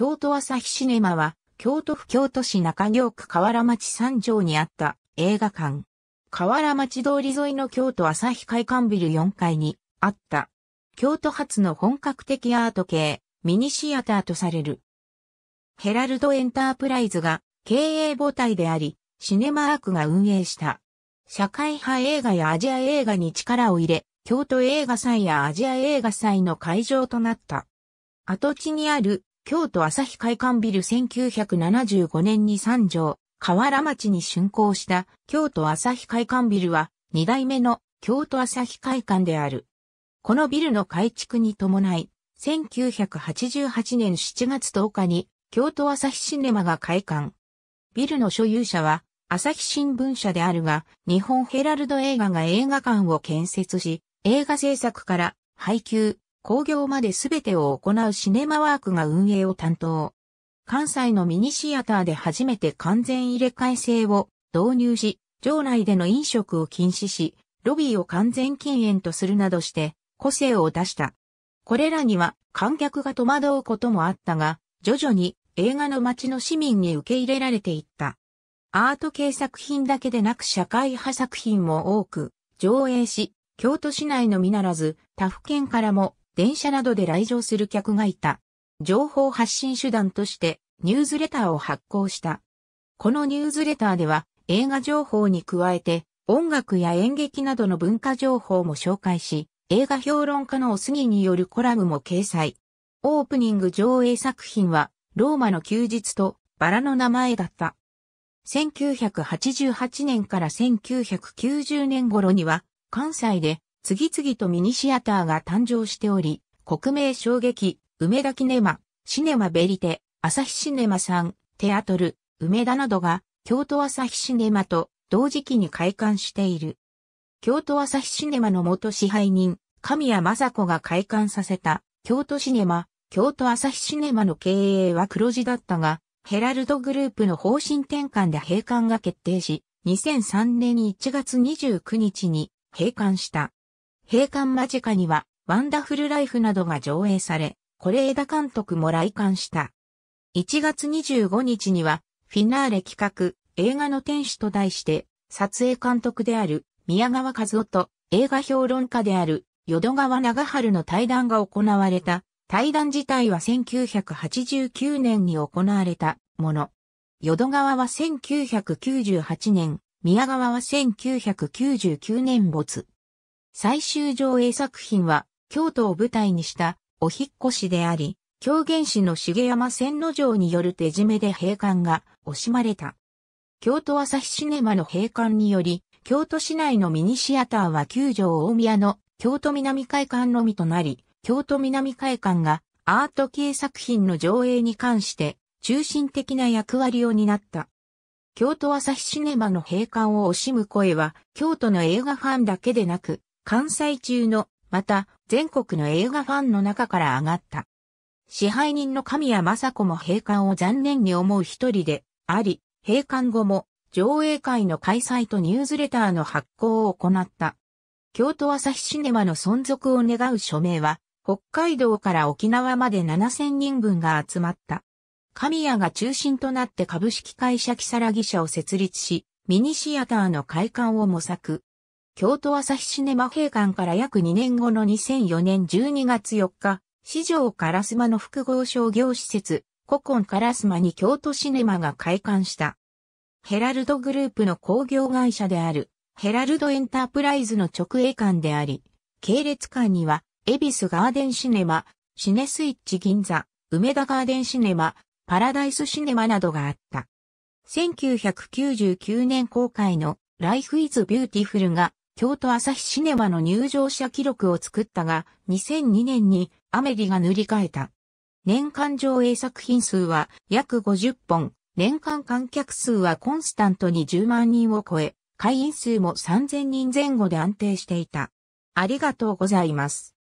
京都朝日シネマは、京都府京都市中京区河原町三条にあった映画館。河原町通り沿いの京都朝日会館ビル4階にあった。京都発の本格的アート系ミニシアターとされる。ヘラルドエンタープライズが経営母体であり、シネマアークが運営した。社会派映画やアジア映画に力を入れ、京都映画祭やアジア映画祭の会場となった。跡地にある京都朝日会館ビル1975年に三条、河原町に竣工した京都朝日会館ビルは2代目の京都朝日会館である。このビルの改築に伴い、1988年7月10日に京都朝日シネマが開館。ビルの所有者は朝日新聞社であるが、日本ヘラルド映画が映画館を建設し、映画制作から配給、工業まで全てを行うシネマワークが運営を担当。関西のミニシアターで初めて完全入れ替え制を導入し、場内での飲食を禁止し、ロビーを完全禁煙とするなどして個性を出した。これらには観客が戸惑うこともあったが、徐々に映画の街の市民に受け入れられていった。アート系作品だけでなく社会派作品も多く上映し、京都市内のみならず他府県からも電車などで来場する客がいた。情報発信手段としてニュースレターを発行した。このニュースレターでは映画情報に加えて音楽や演劇などの文化情報も紹介し、映画評論家のおすぎによるコラムも掲載。オープニング上映作品はローマの休日とバラの名前だった。1988年から1990年頃には関西で次々とミニシアターが誕生しており、国名衝撃、梅田キネマ、シネマベリテ、朝日シネマさん、テアトル、梅田などが、京都朝日シネマと同時期に開館している。京都朝日シネマの元支配人、神谷正子が開館させた、京都シネマ、京都朝日シネマの経営は黒字だったが、ヘラルドグループの方針転換で閉館が決定し、2003年1月29日に閉館した。閉館間近には、ワンダフルライフなどが上映され、これ枝監督も来館した。1月25日には、フィナーレ企画、映画の天使と題して、撮影監督である宮川和夫と映画評論家である淀川長春の対談が行われた。対談自体は1989年に行われたもの。淀川は1998年、宮川は1999年没。最終上映作品は、京都を舞台にしたお引っ越しであり、狂言師の茂山千之丞による手締めで閉館が惜しまれた。京都朝日シネマの閉館により、京都市内のミニシアターは九条大宮の京都南会館のみとなり、京都南会館がアート系作品の上映に関して中心的な役割を担った。京都朝日シネマの閉館を惜しむ声は、京都の映画ファンだけでなく、関西中の、また、全国の映画ファンの中から上がった。支配人の神谷正子も閉館を残念に思う一人であり、閉館後も上映会の開催とニュースレターの発行を行った。京都朝日シネマの存続を願う署名は、北海道から沖縄まで7000人分が集まった。神谷が中心となって株式会社サラギ社を設立し、ミニシアターの開館を模索。京都朝日シネマ閉館から約2年後の2004年12月4日、四条烏丸の複合商業施設、古今烏丸に京都シネマが開館した。ヘラルドグループの工業会社である、ヘラルドエンタープライズの直営館であり、系列館には、恵比寿ガーデンシネマ、シネスイッチ銀座、梅田ガーデンシネマ、パラダイスシネマなどがあった。1999年公開のライフイズビューティフルが京都朝日シネマの入場者記録を作ったが、2002年にアメリが塗り替えた。年間上映作品数は約50本、年間観客数はコンスタントに10万人を超え、会員数も3000人前後で安定していた。ありがとうございます。